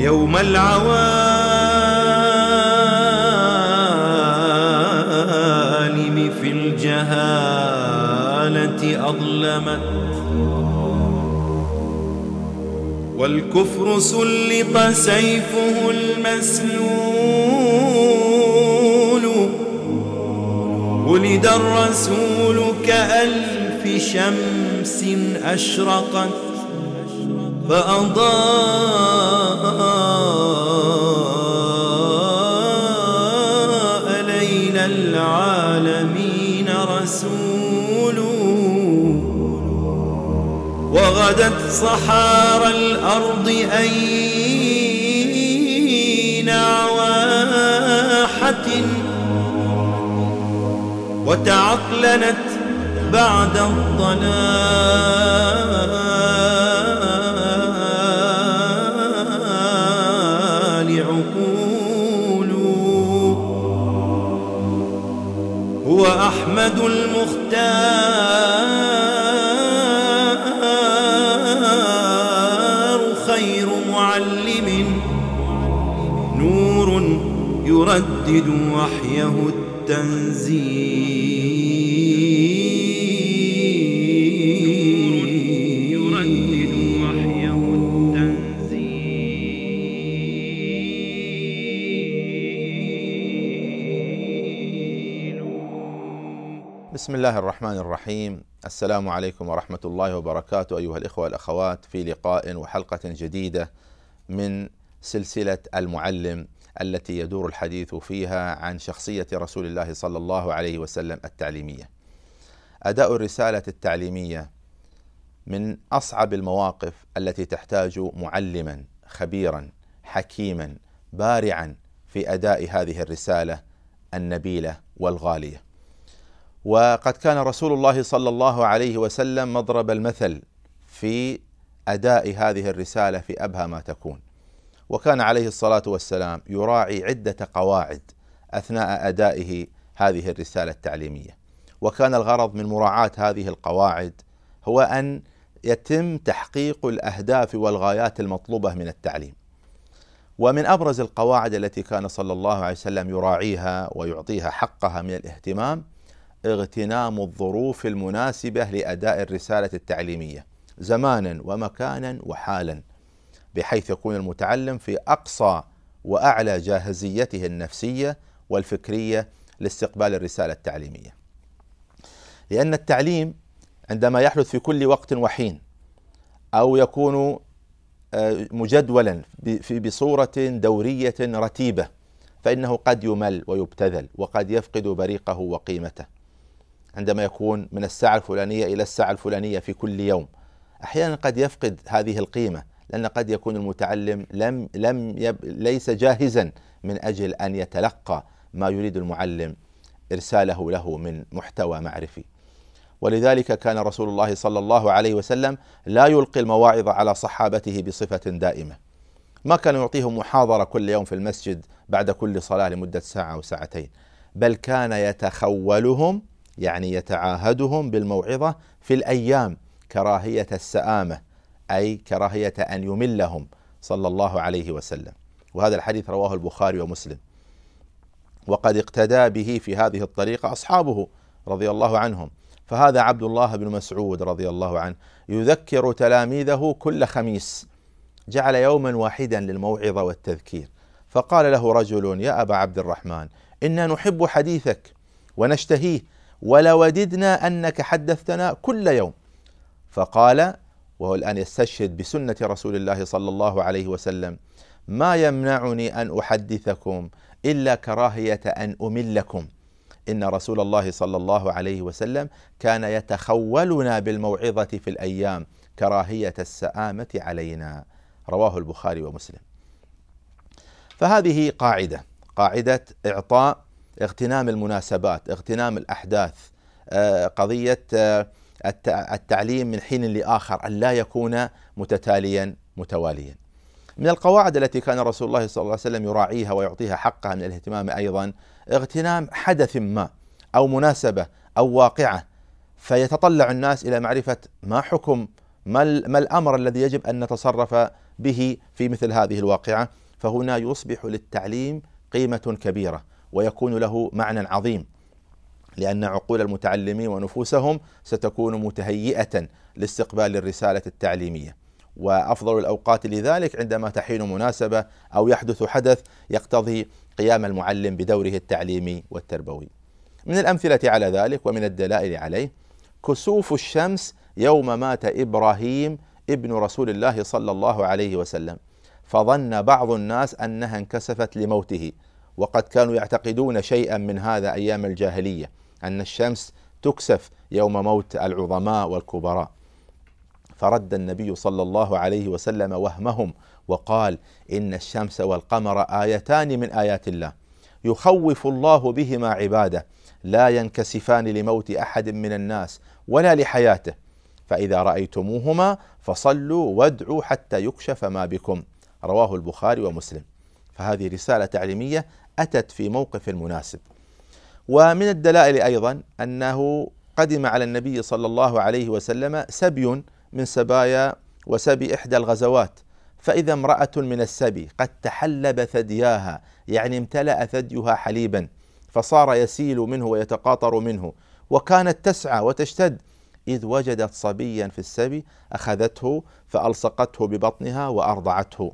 يوم العوالم في الجهالة أظلمت والكفر سلط سيفه المسلول ولد الرسول كألف شمس أشرقت فأضاء أرادت صحارى الأرض أين عواحة وتعقلنت بعد الضلال عقول هو أحمد المختار يردد وحيه التنزيل يردد وحيه التنزيل بسم الله الرحمن الرحيم السلام عليكم ورحمة الله وبركاته أيها الإخوة والأخوات في لقاء وحلقة جديدة من سلسله المعلم التي يدور الحديث فيها عن شخصيه رسول الله صلى الله عليه وسلم التعليميه. اداء الرساله التعليميه من اصعب المواقف التي تحتاج معلما خبيرا حكيما بارعا في اداء هذه الرساله النبيله والغاليه. وقد كان رسول الله صلى الله عليه وسلم مضرب المثل في اداء هذه الرساله في ابهى ما تكون. وكان عليه الصلاه والسلام يراعي عده قواعد اثناء ادائه هذه الرساله التعليميه وكان الغرض من مراعاه هذه القواعد هو ان يتم تحقيق الاهداف والغايات المطلوبه من التعليم ومن ابرز القواعد التي كان صلى الله عليه وسلم يراعيها ويعطيها حقها من الاهتمام اغتنام الظروف المناسبه لاداء الرساله التعليميه زمانا ومكانا وحالا بحيث يكون المتعلم في اقصى واعلى جاهزيته النفسيه والفكريه لاستقبال الرساله التعليميه. لان التعليم عندما يحدث في كل وقت وحين او يكون آه، مجدولا بصوره دوريه رتيبه فانه قد يمل ويبتذل وقد يفقد بريقه وقيمته. عندما يكون من الساعه الفلانيه الى الساعه الفلانيه في كل يوم احيانا قد يفقد هذه القيمه لأن قد يكون المتعلم لم لم يب ليس جاهزا من أجل أن يتلقى ما يريد المعلم إرساله له من محتوى معرفي ولذلك كان رسول الله صلى الله عليه وسلم لا يلقي المواعظ على صحابته بصفة دائمة ما كان يعطيهم محاضرة كل يوم في المسجد بعد كل صلاة لمدة ساعة أو ساعتين بل كان يتخولهم يعني يتعاهدهم بالموعظة في الأيام كراهية السآمة أي كراهية أن يملهم صلى الله عليه وسلم وهذا الحديث رواه البخاري ومسلم وقد اقتدى به في هذه الطريقة أصحابه رضي الله عنهم فهذا عبد الله بن مسعود رضي الله عنه يذكر تلاميذه كل خميس جعل يوما واحدا للموعظة والتذكير فقال له رجل يا أبا عبد الرحمن إنا نحب حديثك ونشتهيه ولوددنا أنك حدثتنا كل يوم فقال وهو الآن يستشهد بسنة رسول الله صلى الله عليه وسلم ما يمنعني أن أحدثكم إلا كراهية أن أملكم إن رسول الله صلى الله عليه وسلم كان يتخولنا بالموعظة في الأيام كراهية السآمة علينا رواه البخاري ومسلم فهذه قاعدة قاعدة إعطاء اغتنام المناسبات اغتنام الأحداث آه، قضية آه، التعليم من حين لاخر ان لا يكون متتاليا متواليا. من القواعد التي كان رسول الله صلى الله عليه وسلم يراعيها ويعطيها حقها من الاهتمام ايضا اغتنام حدث ما او مناسبه او واقعه فيتطلع الناس الى معرفه ما حكم ما, ما الامر الذي يجب ان نتصرف به في مثل هذه الواقعه فهنا يصبح للتعليم قيمه كبيره ويكون له معنى عظيم لأن عقول المتعلمين ونفوسهم ستكون متهيئة لاستقبال الرسالة التعليمية وأفضل الأوقات لذلك عندما تحين مناسبة أو يحدث حدث يقتضي قيام المعلم بدوره التعليمي والتربوي من الأمثلة على ذلك ومن الدلائل عليه كسوف الشمس يوم مات إبراهيم ابن رسول الله صلى الله عليه وسلم فظن بعض الناس أنها انكسفت لموته وقد كانوا يعتقدون شيئا من هذا أيام الجاهلية أن الشمس تكسف يوم موت العظماء والكبراء فرد النبي صلى الله عليه وسلم وهمهم وقال إن الشمس والقمر آيتان من آيات الله يخوف الله بهما عباده لا ينكسفان لموت أحد من الناس ولا لحياته فإذا رأيتموهما فصلوا وادعوا حتى يكشف ما بكم رواه البخاري ومسلم فهذه رسالة تعليمية أتت في موقف مناسب ومن الدلائل ايضا انه قدم على النبي صلى الله عليه وسلم سبي من سبايا وسبي احدى الغزوات فاذا امراه من السبي قد تحلب ثدياها يعني امتلا ثديها حليبا فصار يسيل منه ويتقاطر منه وكانت تسعى وتشتد إذ وجدت صبيا في السبي أخذته فألصقته ببطنها وأرضعته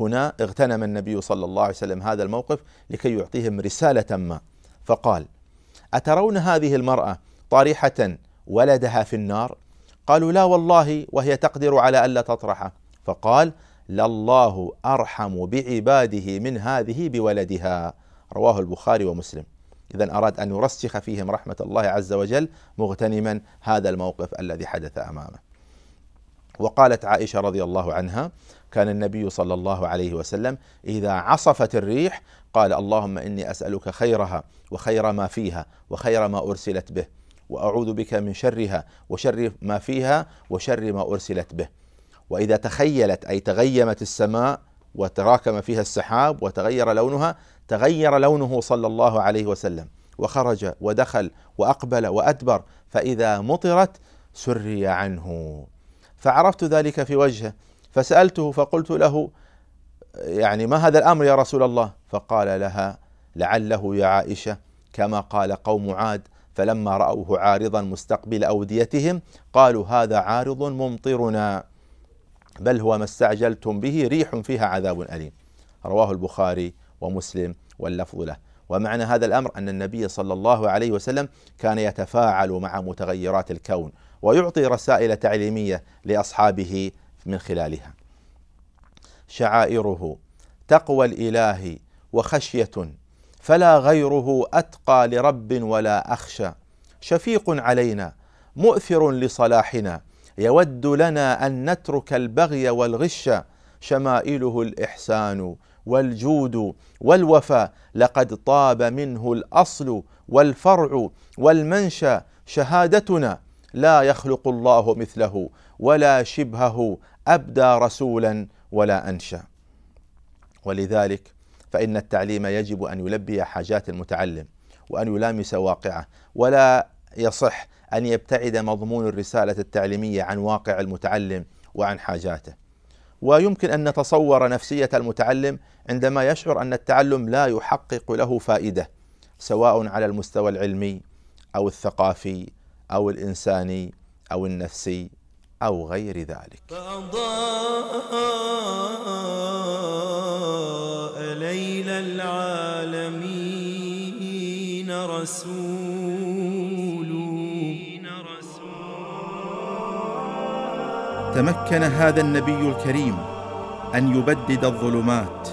هنا اغتنم النبي صلى الله عليه وسلم هذا الموقف لكي يعطيهم رسالة ما فقال أترون هذه المرأة طريحة ولدها في النار قالوا لا والله وهي تقدر على ألا تطرحه فقال لله أرحم بعباده من هذه بولدها رواه البخاري ومسلم إذا أراد أن يرسخ فيهم رحمة الله عز وجل مغتنما هذا الموقف الذي حدث أمامه وقالت عائشة رضي الله عنها كان النبي صلى الله عليه وسلم اذا عصفت الريح قال اللهم اني اسالك خيرها وخير ما فيها وخير ما ارسلت به واعوذ بك من شرها وشر ما فيها وشر ما ارسلت به واذا تخيلت اي تغيمت السماء وتراكم فيها السحاب وتغير لونها تغير لونه صلى الله عليه وسلم وخرج ودخل واقبل وادبر فاذا مطرت سري عنه فعرفت ذلك في وجهه فسألته فقلت له يعني ما هذا الأمر يا رسول الله فقال لها لعله يا عائشة كما قال قوم عاد فلما رأوه عارضا مستقبل أوديتهم قالوا هذا عارض ممطرنا بل هو ما استعجلتم به ريح فيها عذاب أليم رواه البخاري ومسلم واللفظ له ومعنى هذا الأمر أن النبي صلى الله عليه وسلم كان يتفاعل مع متغيرات الكون ويعطي رسائل تعليمية لأصحابه من خلالها شعائره تقوى الاله وخشيه فلا غيره اتقى لرب ولا اخشى شفيق علينا مؤثر لصلاحنا يود لنا ان نترك البغي والغش شمائله الاحسان والجود والوفا لقد طاب منه الاصل والفرع والمنشا شهادتنا لا يخلق الله مثله ولا شبهه ابدى رسولا ولا انشا ولذلك فان التعليم يجب ان يلبي حاجات المتعلم وان يلامس واقعه ولا يصح ان يبتعد مضمون الرساله التعليميه عن واقع المتعلم وعن حاجاته ويمكن ان نتصور نفسيه المتعلم عندما يشعر ان التعلم لا يحقق له فائده سواء على المستوى العلمي او الثقافي او الانساني او النفسي أو غير ذلك فأضاء ليل العالمين رسول تمكن هذا النبي الكريم أن يبدد الظلمات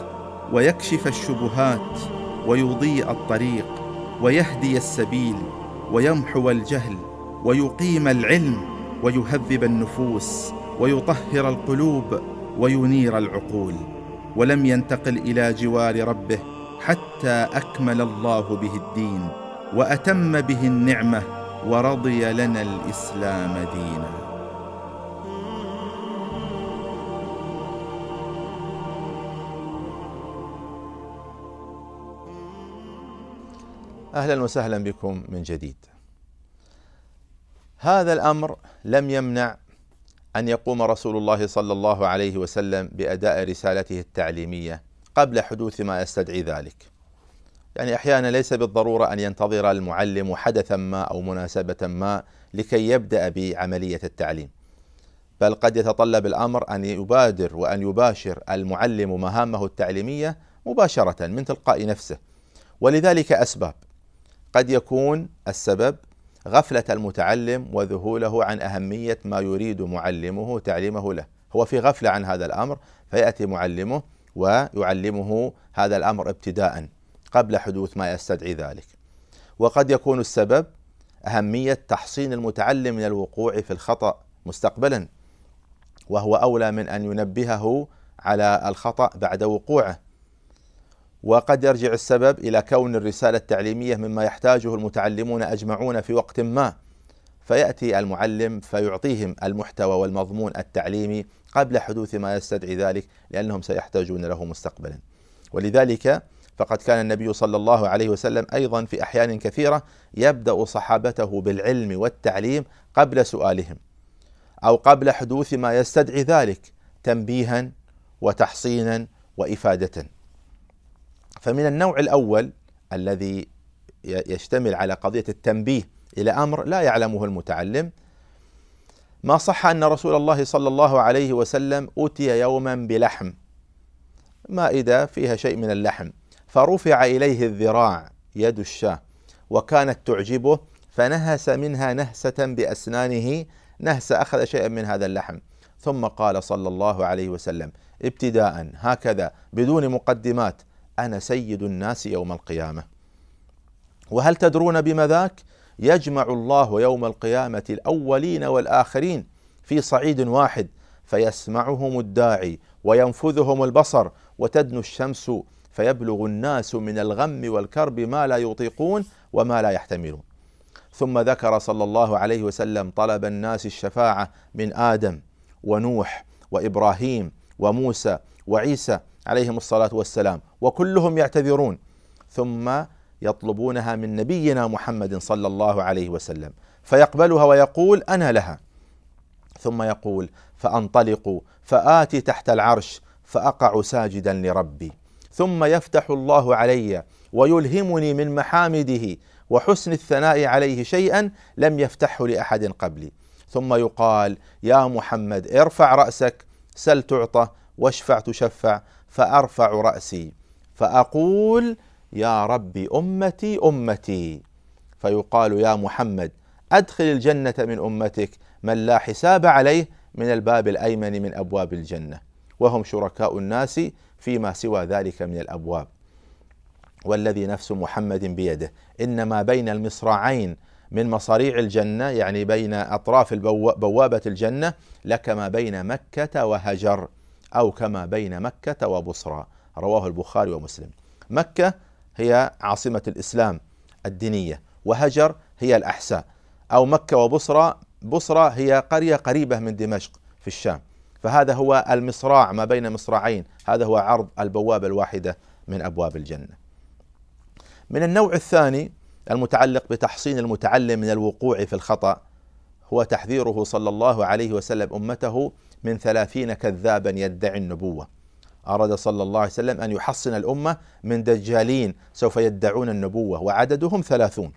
ويكشف الشبهات ويضيء الطريق ويهدي السبيل ويمحو الجهل ويقيم العلم ويهذب النفوس ويطهر القلوب وينير العقول ولم ينتقل الى جوار ربه حتى اكمل الله به الدين واتم به النعمه ورضي لنا الاسلام دينا اهلا وسهلا بكم من جديد هذا الامر لم يمنع ان يقوم رسول الله صلى الله عليه وسلم باداء رسالته التعليميه قبل حدوث ما يستدعي ذلك. يعني احيانا ليس بالضروره ان ينتظر المعلم حدثا ما او مناسبه ما لكي يبدا بعمليه التعليم. بل قد يتطلب الامر ان يبادر وان يباشر المعلم مهامه التعليميه مباشره من تلقاء نفسه. ولذلك اسباب. قد يكون السبب غفلة المتعلم وذهوله عن أهمية ما يريد معلمه تعليمه له هو في غفلة عن هذا الأمر فيأتي معلمه ويعلمه هذا الأمر ابتداء قبل حدوث ما يستدعي ذلك وقد يكون السبب أهمية تحصين المتعلم من الوقوع في الخطأ مستقبلا وهو أولى من أن ينبهه على الخطأ بعد وقوعه وقد يرجع السبب الى كون الرساله التعليميه مما يحتاجه المتعلمون اجمعون في وقت ما فياتي المعلم فيعطيهم المحتوى والمضمون التعليمي قبل حدوث ما يستدعي ذلك لانهم سيحتاجون له مستقبلا ولذلك فقد كان النبي صلى الله عليه وسلم ايضا في احيان كثيره يبدا صحابته بالعلم والتعليم قبل سؤالهم او قبل حدوث ما يستدعي ذلك تنبيها وتحصينا وافاده فمن النوع الاول الذي يشتمل على قضيه التنبيه الى امر لا يعلمه المتعلم ما صح ان رسول الله صلى الله عليه وسلم اوتي يوما بلحم مائده فيها شيء من اللحم فرفع اليه الذراع يد الشاه وكانت تعجبه فنهس منها نهسه باسنانه نهس اخذ شيئا من هذا اللحم ثم قال صلى الله عليه وسلم ابتداء هكذا بدون مقدمات انا سيد الناس يوم القيامه وهل تدرون بما ذاك يجمع الله يوم القيامه الاولين والاخرين في صعيد واحد فيسمعهم الداعي وينفذهم البصر وتدنو الشمس فيبلغ الناس من الغم والكرب ما لا يطيقون وما لا يحتملون ثم ذكر صلى الله عليه وسلم طلب الناس الشفاعه من ادم ونوح وابراهيم وموسى وعيسى عليهم الصلاة والسلام وكلهم يعتذرون ثم يطلبونها من نبينا محمد صلى الله عليه وسلم فيقبلها ويقول انا لها ثم يقول فانطلق فاتي تحت العرش فاقع ساجدا لربي ثم يفتح الله علي ويلهمني من محامده وحسن الثناء عليه شيئا لم يفتحه لاحد قبلي ثم يقال يا محمد ارفع راسك سل تعطى واشفع تشفع فارفع راسي فاقول يا ربي امتي امتي فيقال يا محمد ادخل الجنه من امتك من لا حساب عليه من الباب الايمن من ابواب الجنه وهم شركاء الناس فيما سوى ذلك من الابواب والذي نفس محمد بيده انما بين المصراعين من مصاريع الجنه يعني بين اطراف بوابه الجنه لكما بين مكه وهجر أو كما بين مكة وبصرى رواه البخاري ومسلم مكة هي عاصمة الإسلام الدينية وهجر هي الأحساء أو مكة وبصرى بصرى هي قرية قريبة من دمشق في الشام فهذا هو المصراع ما بين مصراعين هذا هو عرض البوابة الواحدة من أبواب الجنة من النوع الثاني المتعلق بتحصين المتعلم من الوقوع في الخطأ هو تحذيره صلى الله عليه وسلم أمته من ثلاثين كذابا يدعي النبوة أراد صلى الله عليه وسلم أن يحصن الأمة من دجالين سوف يدعون النبوة وعددهم ثلاثون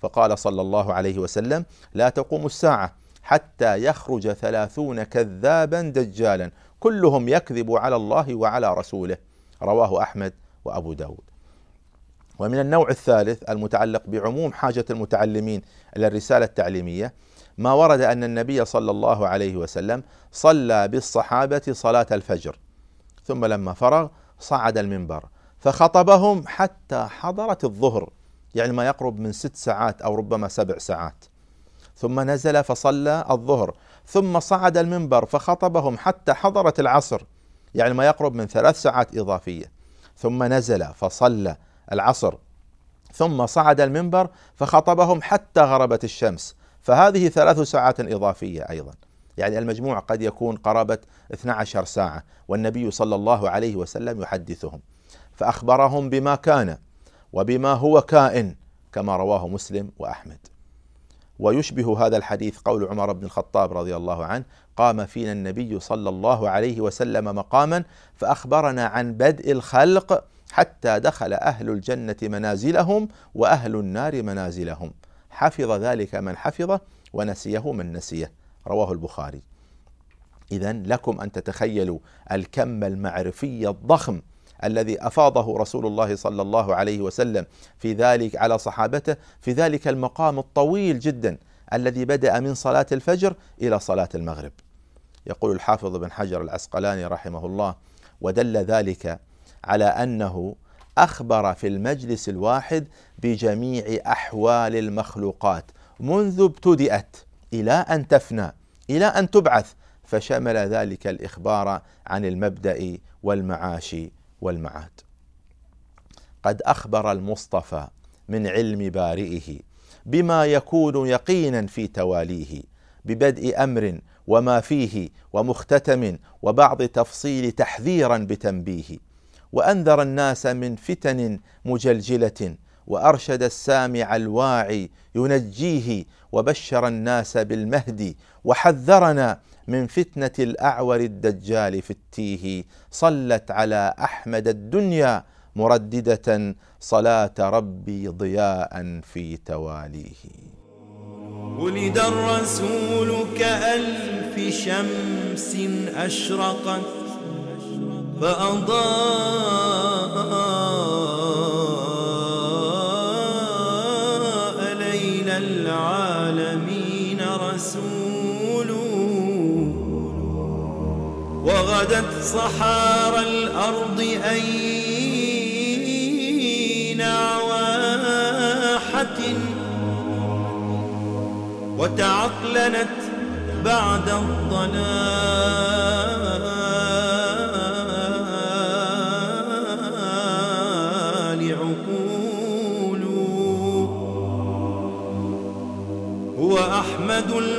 فقال صلى الله عليه وسلم لا تقوم الساعة حتى يخرج ثلاثون كذابا دجالا كلهم يكذب على الله وعلى رسوله رواه أحمد وأبو داود ومن النوع الثالث المتعلق بعموم حاجة المتعلمين إلى الرسالة التعليمية ما ورد ان النبي صلى الله عليه وسلم صلى بالصحابه صلاه الفجر ثم لما فرغ صعد المنبر فخطبهم حتى حضرت الظهر يعني ما يقرب من ست ساعات او ربما سبع ساعات ثم نزل فصلى الظهر ثم صعد المنبر فخطبهم حتى حضرت العصر يعني ما يقرب من ثلاث ساعات اضافيه ثم نزل فصلى العصر ثم صعد المنبر فخطبهم حتى غربت الشمس فهذه ثلاث ساعات إضافية أيضا يعني المجموع قد يكون قرابة 12 ساعة والنبي صلى الله عليه وسلم يحدثهم فأخبرهم بما كان وبما هو كائن كما رواه مسلم وأحمد ويشبه هذا الحديث قول عمر بن الخطاب رضي الله عنه قام فينا النبي صلى الله عليه وسلم مقاما فأخبرنا عن بدء الخلق حتى دخل أهل الجنة منازلهم وأهل النار منازلهم حفظ ذلك من حفظه ونسيه من نسيه رواه البخاري اذا لكم ان تتخيلوا الكم المعرفي الضخم الذي افاضه رسول الله صلى الله عليه وسلم في ذلك على صحابته في ذلك المقام الطويل جدا الذي بدا من صلاه الفجر الى صلاه المغرب. يقول الحافظ بن حجر العسقلاني رحمه الله ودل ذلك على انه أخبر في المجلس الواحد بجميع أحوال المخلوقات منذ ابتدأت إلى أن تفنى إلى أن تبعث فشمل ذلك الإخبار عن المبدأ والمعاش والمعاد قد أخبر المصطفى من علم بارئه بما يكون يقينا في تواليه ببدء امر وما فيه ومختتم وبعض تفصيل تحذيرا بتنبيه وانذر الناس من فتن مجلجله وارشد السامع الواعي ينجيه وبشر الناس بالمهدي وحذرنا من فتنه الاعور الدجال في التيه صلت على احمد الدنيا مردده صلاه ربي ضياء في تواليه ولد الرسول كالف شمس اشرقت فأضاء ليل العالمين رسول وغدت صحارى الأرض أين عواحة وتعقلنت بعد الظلام محمد